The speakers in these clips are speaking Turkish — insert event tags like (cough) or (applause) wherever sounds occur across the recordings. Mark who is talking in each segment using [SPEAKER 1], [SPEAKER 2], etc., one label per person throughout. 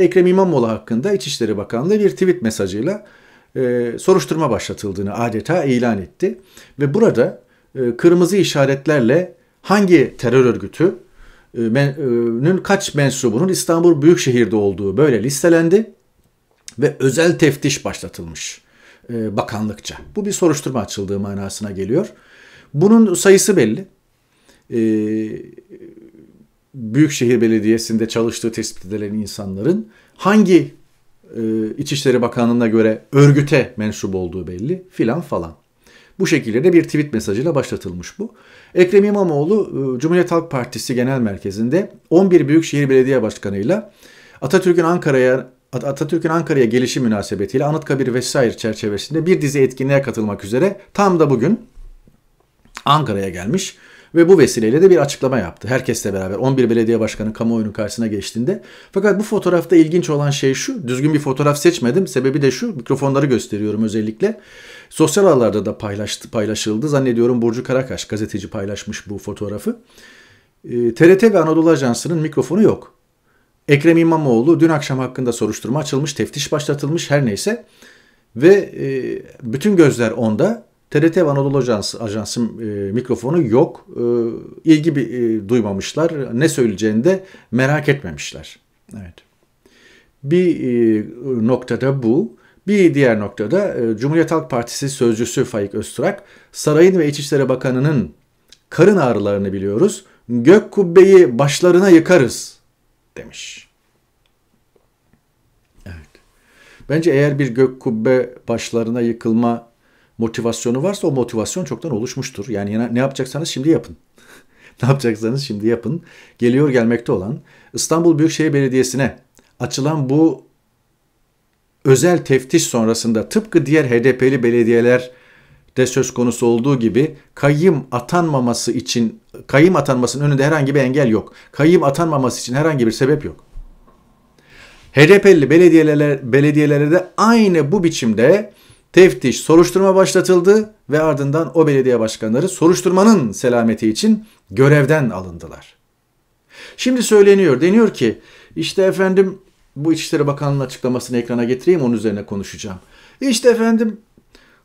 [SPEAKER 1] Ekrem İmamoğlu hakkında İçişleri Bakanlığı bir tweet mesajıyla e, soruşturma başlatıldığını adeta ilan etti. Ve burada e, kırmızı işaretlerle hangi terör örgütü e, e kaç mensubunun İstanbul Büyükşehir'de olduğu böyle listelendi ve özel teftiş başlatılmış e, bakanlıkça. Bu bir soruşturma açıldığı manasına geliyor. Bunun sayısı belli. E, Büyükşehir Belediyesi'nde çalıştığı tespit edilen insanların hangi e, İçişleri Bakanlığı'na göre örgüte mensup olduğu belli filan falan. Bu şekilde de bir tweet mesajıyla başlatılmış bu. Ekrem İmamoğlu e, Cumhuriyet Halk Partisi Genel Merkezi'nde 11 Büyükşehir Belediye Başkanı'yla Atatürk'ün Ankara'ya Atatürk'ün Ankara'ya gelişi münasebetiyle Anıtkabir vesaire çerçevesinde bir dizi etkinliğe katılmak üzere tam da bugün Ankara'ya gelmiş ve bu vesileyle de bir açıklama yaptı. Herkesle beraber 11 belediye başkanı kamuoyunun karşısına geçtiğinde. Fakat bu fotoğrafta ilginç olan şey şu. Düzgün bir fotoğraf seçmedim. Sebebi de şu. Mikrofonları gösteriyorum özellikle. Sosyal ağlarda da paylaştı, paylaşıldı. Zannediyorum Burcu Karakaş gazeteci paylaşmış bu fotoğrafı. E, ee, TRT ve Anadolu Ajansı'nın mikrofonu yok. Ekrem İmamoğlu dün akşam hakkında soruşturma açılmış, teftiş başlatılmış her neyse. Ve e, bütün gözler onda. TRT ve Anadolu Ajansı, Ajansı e, mikrofonu yok. E, ilgi bir, e, duymamışlar. Ne söyleyeceğini de merak etmemişler. Evet. Bir e, noktada bu. Bir diğer noktada e, Cumhuriyet Halk Partisi sözcüsü Faik Öztürk, sarayın ve İçişleri Bakanı'nın karın ağrılarını biliyoruz. Gök kubbeyi başlarına yıkarız demiş. Evet. Bence eğer bir gök kubbe başlarına yıkılma motivasyonu varsa o motivasyon çoktan oluşmuştur. Yani ne yapacaksanız şimdi yapın. (laughs) ne yapacaksanız şimdi yapın. Geliyor gelmekte olan İstanbul Büyükşehir Belediyesi'ne açılan bu özel teftiş sonrasında tıpkı diğer HDP'li belediyeler de söz konusu olduğu gibi kayım atanmaması için kayım atanmasının önünde herhangi bir engel yok. Kayım atanmaması için herhangi bir sebep yok. HDP'li belediyelerde belediyelere aynı bu biçimde teftiş, soruşturma başlatıldı ve ardından o belediye başkanları soruşturmanın selameti için görevden alındılar. Şimdi söyleniyor, deniyor ki işte efendim bu İçişleri Bakanlığı'nın açıklamasını ekrana getireyim onun üzerine konuşacağım. İşte efendim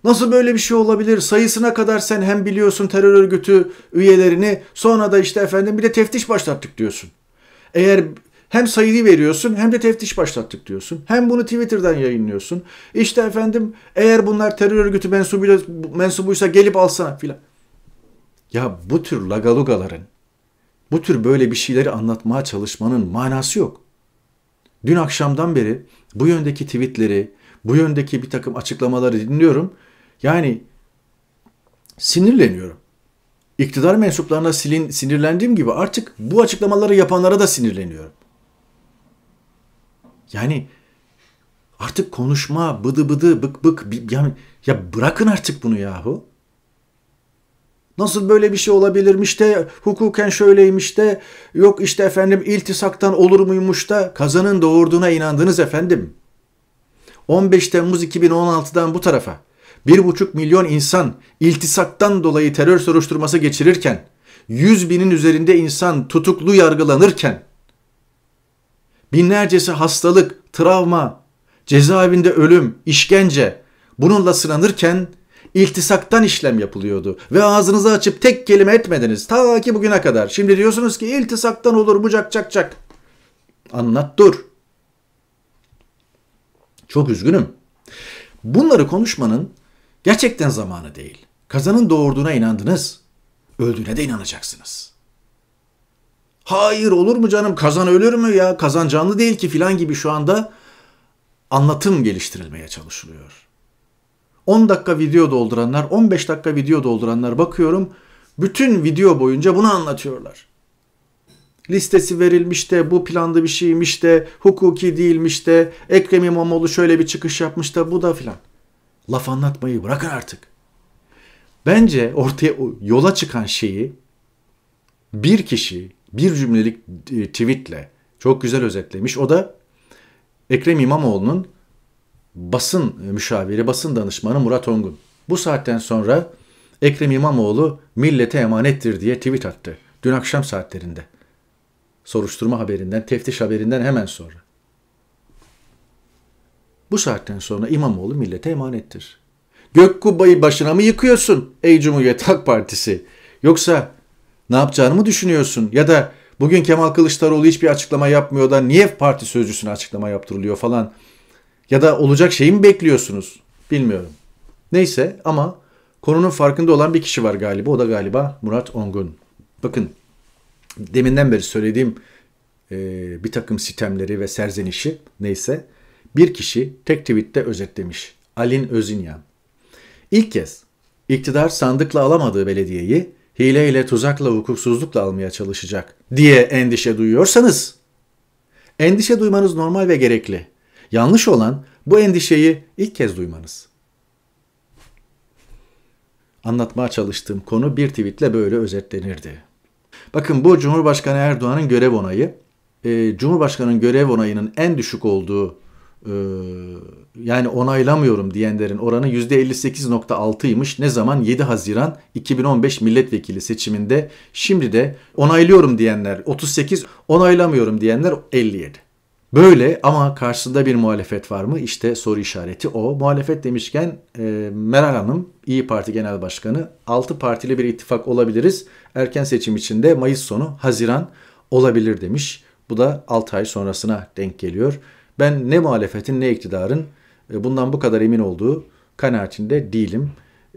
[SPEAKER 1] Nasıl böyle bir şey olabilir? Sayısına kadar sen hem biliyorsun terör örgütü üyelerini sonra da işte efendim bir de teftiş başlattık diyorsun. Eğer hem sayıyı veriyorsun hem de teftiş başlattık diyorsun. Hem bunu Twitter'dan yayınlıyorsun. İşte efendim eğer bunlar terör örgütü mensubuyla, mensubuysa gelip alsana filan. Ya bu tür lagalugaların, bu tür böyle bir şeyleri anlatmaya çalışmanın manası yok. Dün akşamdan beri bu yöndeki tweetleri, bu yöndeki bir takım açıklamaları dinliyorum. Yani sinirleniyorum. İktidar mensuplarına silin, sinirlendiğim gibi artık bu açıklamaları yapanlara da sinirleniyorum. Yani artık konuşma, bıdı bıdı, bık bık. Yani, ya bırakın artık bunu yahu. Nasıl böyle bir şey olabilirmiş de hukuken şöyleymiş de yok işte efendim iltisaktan olur muymuş da kazanın doğurduğuna inandınız efendim. 15 Temmuz 2016'dan bu tarafa 1,5 milyon insan iltisaktan dolayı terör soruşturması geçirirken 100 binin üzerinde insan tutuklu yargılanırken Binlercesi hastalık, travma, cezaevinde ölüm, işkence bununla sınanırken iltisaktan işlem yapılıyordu. Ve ağzınızı açıp tek kelime etmediniz ta ki bugüne kadar. Şimdi diyorsunuz ki iltisaktan olur bucak çak çak. Anlat dur. Çok üzgünüm. Bunları konuşmanın gerçekten zamanı değil. Kazanın doğurduğuna inandınız. Öldüğüne de inanacaksınız.'' Hayır olur mu canım kazan ölür mü ya kazan canlı değil ki filan gibi şu anda anlatım geliştirilmeye çalışılıyor. 10 dakika video dolduranlar, 15 dakika video dolduranlar bakıyorum bütün video boyunca bunu anlatıyorlar. Listesi verilmiş de, bu planlı bir şeymiş de, hukuki değilmiş de, Ekrem İmamoğlu şöyle bir çıkış yapmış da bu da filan. Laf anlatmayı bırakın artık. Bence ortaya yola çıkan şeyi bir kişi bir cümlelik e, tweetle çok güzel özetlemiş. O da Ekrem İmamoğlu'nun basın müşaviri, basın danışmanı Murat Ongun. Bu saatten sonra Ekrem İmamoğlu millete emanettir diye tweet attı. Dün akşam saatlerinde. Soruşturma haberinden, teftiş haberinden hemen sonra. Bu saatten sonra İmamoğlu millete emanettir. Gök kubbayı başına mı yıkıyorsun ey Cumhuriyet Halk Partisi? Yoksa ne yapacağını mı düşünüyorsun? Ya da bugün Kemal Kılıçdaroğlu hiçbir açıklama yapmıyor da niye parti sözcüsüne açıklama yaptırılıyor falan. Ya da olacak şeyi mi bekliyorsunuz? Bilmiyorum. Neyse ama konunun farkında olan bir kişi var galiba. O da galiba Murat Ongun. Bakın deminden beri söylediğim e, bir takım sitemleri ve serzenişi neyse bir kişi tek tweette özetlemiş. Alin Özinyan. İlk kez iktidar sandıkla alamadığı belediyeyi hileyle, tuzakla, hukuksuzlukla almaya çalışacak diye endişe duyuyorsanız, endişe duymanız normal ve gerekli. Yanlış olan bu endişeyi ilk kez duymanız. Anlatmaya çalıştığım konu bir tweetle böyle özetlenirdi. Bakın bu Cumhurbaşkanı Erdoğan'ın görev onayı. Ee, Cumhurbaşkanı'nın görev onayının en düşük olduğu ee, yani onaylamıyorum diyenlerin oranı %58.6'ymış. Ne zaman? 7 Haziran 2015 milletvekili seçiminde. Şimdi de onaylıyorum diyenler 38, onaylamıyorum diyenler 57. Böyle ama karşısında bir muhalefet var mı? İşte soru işareti o. Muhalefet demişken e, Meral Hanım, İyi Parti Genel Başkanı, 6 partili bir ittifak olabiliriz. Erken seçim içinde Mayıs sonu, Haziran olabilir demiş. Bu da 6 ay sonrasına denk geliyor. Ben ne muhalefetin ne iktidarın e, bundan bu kadar emin olduğu kanaatinde değilim.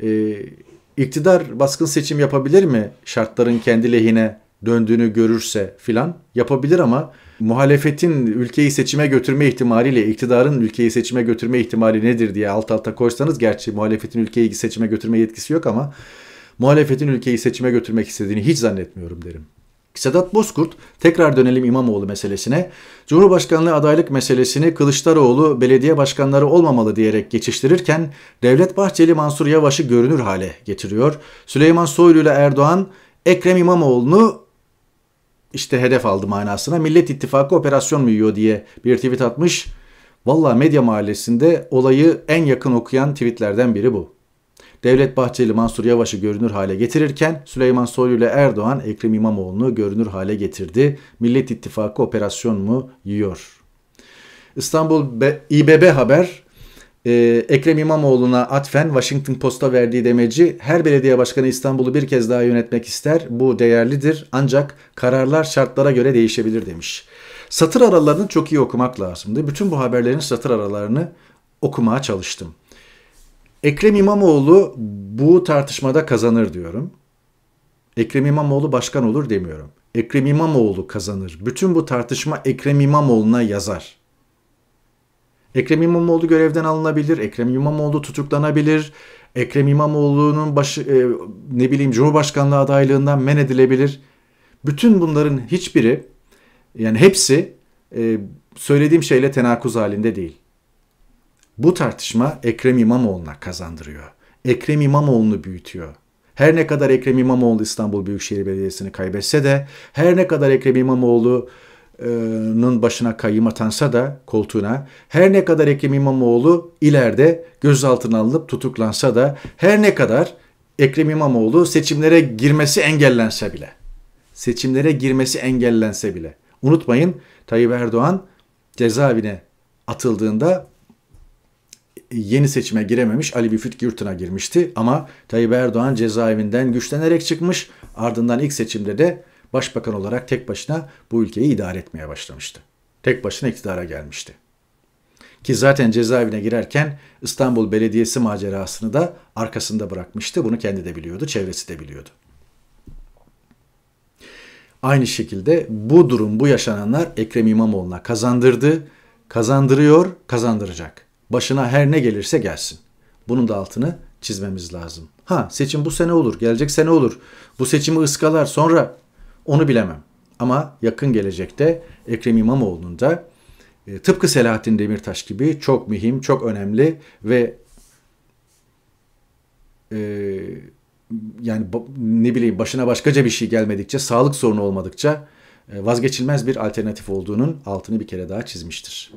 [SPEAKER 1] E, iktidar baskın seçim yapabilir mi şartların kendi lehine döndüğünü görürse filan yapabilir ama muhalefetin ülkeyi seçime götürme ihtimaliyle iktidarın ülkeyi seçime götürme ihtimali nedir diye alt alta koysanız gerçi muhalefetin ülkeyi seçime götürme yetkisi yok ama muhalefetin ülkeyi seçime götürmek istediğini hiç zannetmiyorum derim. Sedat Bozkurt tekrar dönelim İmamoğlu meselesine. Cumhurbaşkanlığı adaylık meselesini Kılıçdaroğlu belediye başkanları olmamalı diyerek geçiştirirken Devlet Bahçeli Mansur Yavaş'ı görünür hale getiriyor. Süleyman Soylu ile Erdoğan Ekrem İmamoğlu'nu işte hedef aldı manasına Millet İttifakı operasyon mu yiyor diye bir tweet atmış. Valla medya mahallesinde olayı en yakın okuyan tweetlerden biri bu. Devlet Bahçeli Mansur Yavaş'ı görünür hale getirirken Süleyman Soylu ile Erdoğan Ekrem İmamoğlu'nu görünür hale getirdi. Millet İttifakı operasyon mu yiyor? İstanbul İBB Haber e, Ekrem İmamoğlu'na atfen Washington Post'a verdiği demeci her belediye başkanı İstanbul'u bir kez daha yönetmek ister. Bu değerlidir ancak kararlar şartlara göre değişebilir demiş. Satır aralarını çok iyi okumak lazımdı. Bütün bu haberlerin satır aralarını okumaya çalıştım. Ekrem İmamoğlu bu tartışmada kazanır diyorum. Ekrem İmamoğlu başkan olur demiyorum. Ekrem İmamoğlu kazanır. Bütün bu tartışma Ekrem İmamoğlu'na yazar. Ekrem İmamoğlu görevden alınabilir, Ekrem İmamoğlu tutuklanabilir, Ekrem İmamoğlu'nun başı, e, ne bileyim Cumhurbaşkanlığı adaylığından men edilebilir. Bütün bunların hiçbiri yani hepsi e, söylediğim şeyle tenakuz halinde değil. Bu tartışma Ekrem İmamoğlu'na kazandırıyor. Ekrem İmamoğlu'nu büyütüyor. Her ne kadar Ekrem İmamoğlu İstanbul Büyükşehir Belediyesi'ni kaybetse de her ne kadar Ekrem İmamoğlu'nun e, başına kayyım atansa da koltuğuna her ne kadar Ekrem İmamoğlu ileride gözaltına alınıp tutuklansa da her ne kadar Ekrem İmamoğlu seçimlere girmesi engellense bile seçimlere girmesi engellense bile unutmayın Tayyip Erdoğan cezaevine atıldığında yeni seçime girememiş Ali Büfit Gürtün'e girmişti. Ama Tayyip Erdoğan cezaevinden güçlenerek çıkmış. Ardından ilk seçimde de başbakan olarak tek başına bu ülkeyi idare etmeye başlamıştı. Tek başına iktidara gelmişti. Ki zaten cezaevine girerken İstanbul Belediyesi macerasını da arkasında bırakmıştı. Bunu kendi de biliyordu, çevresi de biliyordu. Aynı şekilde bu durum, bu yaşananlar Ekrem İmamoğlu'na kazandırdı, kazandırıyor, kazandıracak. Başına her ne gelirse gelsin. Bunun da altını çizmemiz lazım. Ha seçim bu sene olur, gelecek sene olur. Bu seçimi ıskalar sonra onu bilemem. Ama yakın gelecekte Ekrem İmamoğlu'nun da e, tıpkı Selahattin Demirtaş gibi çok mühim, çok önemli ve e, yani ne bileyim başına başkaca bir şey gelmedikçe, sağlık sorunu olmadıkça e, vazgeçilmez bir alternatif olduğunun altını bir kere daha çizmiştir.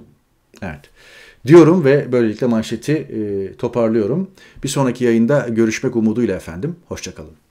[SPEAKER 1] Evet diyorum ve böylelikle manşeti toparlıyorum. Bir sonraki yayında görüşmek umuduyla efendim. Hoşçakalın.